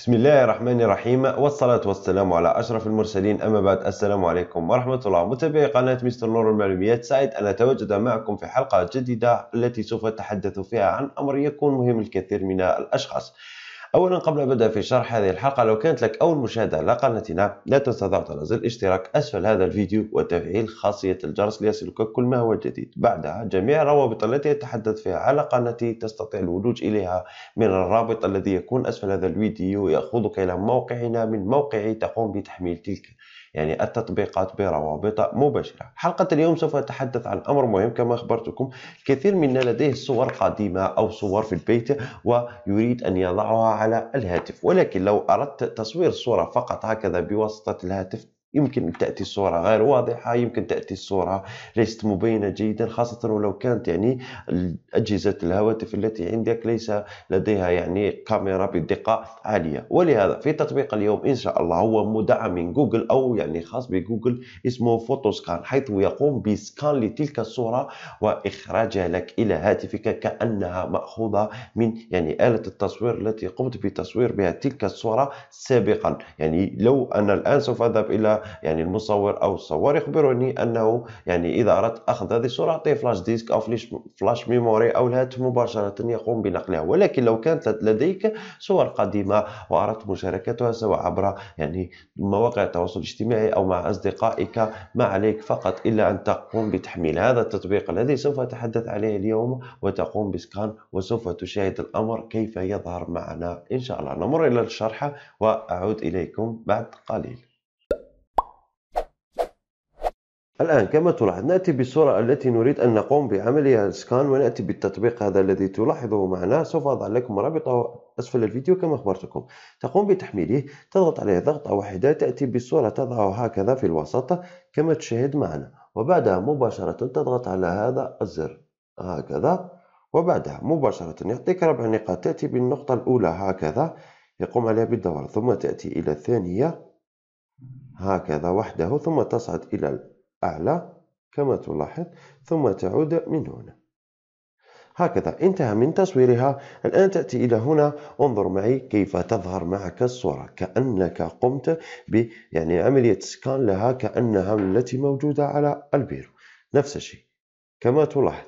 بسم الله الرحمن الرحيم والصلاة والسلام على أشرف المرسلين أما بعد السلام عليكم ورحمة الله متابعي قناة مستر نور المعلومات سعيد أن أتواجد معكم في حلقة جديدة التي سوف أتحدث فيها عن أمر يكون مهم الكثير من الأشخاص اولا قبل ان ابدا في شرح هذه الحلقه لو كانت لك اول مشاهده على قناتنا لا تنسى ضغط على زر الاشتراك اسفل هذا الفيديو وتفعيل خاصيه الجرس ليصلك كل ما هو جديد بعدها جميع الروابط التي اتحدث فيها على قناتي تستطيع الولوج اليها من الرابط الذي يكون اسفل هذا الفيديو ياخذك الى موقعنا من موقعي تقوم بتحميل تلك يعني التطبيقات بروابط مباشرة حلقة اليوم سوف أتحدث عن أمر مهم كما أخبرتكم الكثير منا لديه صور قديمة أو صور في البيت ويريد أن يضعها على الهاتف ولكن لو أردت تصوير صورة فقط هكذا بواسطة الهاتف يمكن تاتي الصوره غير واضحه يمكن تاتي الصوره ليست مبينه جيدا خاصه ولو كانت يعني اجهزه الهواتف التي عندك ليس لديها يعني كاميرا بدقه عاليه ولهذا في تطبيق اليوم ان شاء الله هو مدعم من جوجل او يعني خاص بجوجل اسمه فوتوسكان حيث يقوم بسكان لتلك الصوره واخراجها لك الى هاتفك كانها ماخوذه من يعني اله التصوير التي قمت بتصوير بها تلك الصوره سابقا يعني لو انا الان سوف اذهب الى يعني المصور او الصور يخبرني انه يعني اذا اردت اخذ هذه الصوره اعطيه فلاش ديسك او فلاش فلاش ميموري او الهاتف مباشره يقوم بنقلها ولكن لو كانت لديك صور قديمه واردت مشاركتها سواء عبر يعني مواقع التواصل الاجتماعي او مع اصدقائك ما عليك فقط الا ان تقوم بتحميل هذا التطبيق الذي سوف اتحدث عليه اليوم وتقوم بسكان وسوف تشاهد الامر كيف يظهر معنا ان شاء الله نمر الى الشرح واعود اليكم بعد قليل الآن كما تلاحظ نأتي بالصورة التي نريد أن نقوم بعملها سكان ونأتي بالتطبيق هذا الذي تلاحظه معنا سوف أضع لكم رابطه أسفل الفيديو كما أخبرتكم تقوم بتحميله تضغط عليه ضغطة واحدة تأتي بالصورة تضعها هكذا في الوسط كما تشاهد معنا وبعدها مباشرة تضغط على هذا الزر هكذا وبعدها مباشرة يعطيك ربع نقاط تأتي بالنقطة الأولى هكذا يقوم عليها بالدورة ثم تأتي إلى الثانية هكذا وحده ثم تصعد إلى أعلى كما تلاحظ ثم تعود من هنا هكذا انتهى من تصويرها الآن تأتي إلى هنا انظر معي كيف تظهر معك الصورة كأنك قمت ب يعني عملية سكان لها كأنها التي موجودة على البيرو نفس الشيء كما تلاحظ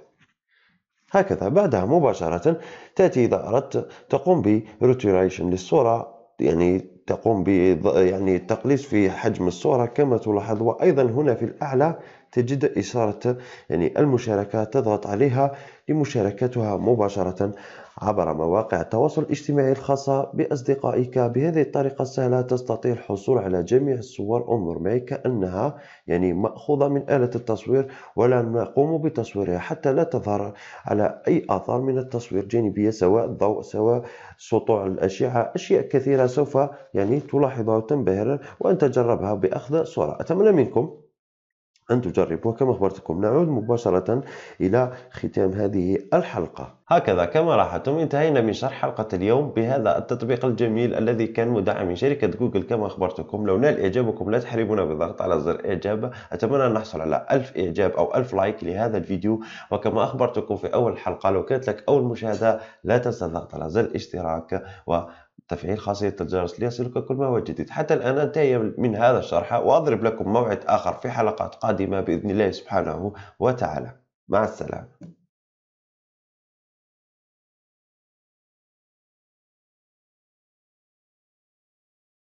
هكذا بعدها مباشرة تأتي إذا أردت تقوم بروتيريشن للصورة يعني تقوم ب يعني تقليص في حجم الصورة كما تلاحظ وأيضا هنا في الأعلى تجد إشارة يعني المشاركة تضغط عليها لمشاركتها مباشرة عبر مواقع التواصل الاجتماعي الخاصة بأصدقائك بهذه الطريقة السهلة تستطيع الحصول على جميع الصور انظر معي كأنها يعني مأخوذة من آلة التصوير ولا نقوم بتصويرها حتى لا تظهر على أي آثار من التصوير جانبية سواء الضوء سواء سطوع الأشعة أشياء كثيرة سوف يعني تلاحظها وتنبهر وأن تجربها بأخذ صورة أتمنى منكم أن تجربوا كما أخبرتكم نعود مباشرة إلى ختام هذه الحلقة هكذا كما لاحظتم انتهينا من شرح حلقة اليوم بهذا التطبيق الجميل الذي كان مدعم من شركة جوجل كما أخبرتكم لو نال إعجابكم لا تحرمونا بالضغط على زر إعجاب أتمنى أن نحصل على ألف إعجاب أو ألف لايك لهذا الفيديو وكما أخبرتكم في أول حلقة لو كانت لك أول مشاهدة لا تنسى الضغط على زر الاشتراك و تفعيل خاصية الجرس ليصلك كل ما هو جديد حتى الآن انتهي من هذا الشرح وأضرب لكم موعد آخر في حلقات قادمة بإذن الله سبحانه وتعالى مع السلامة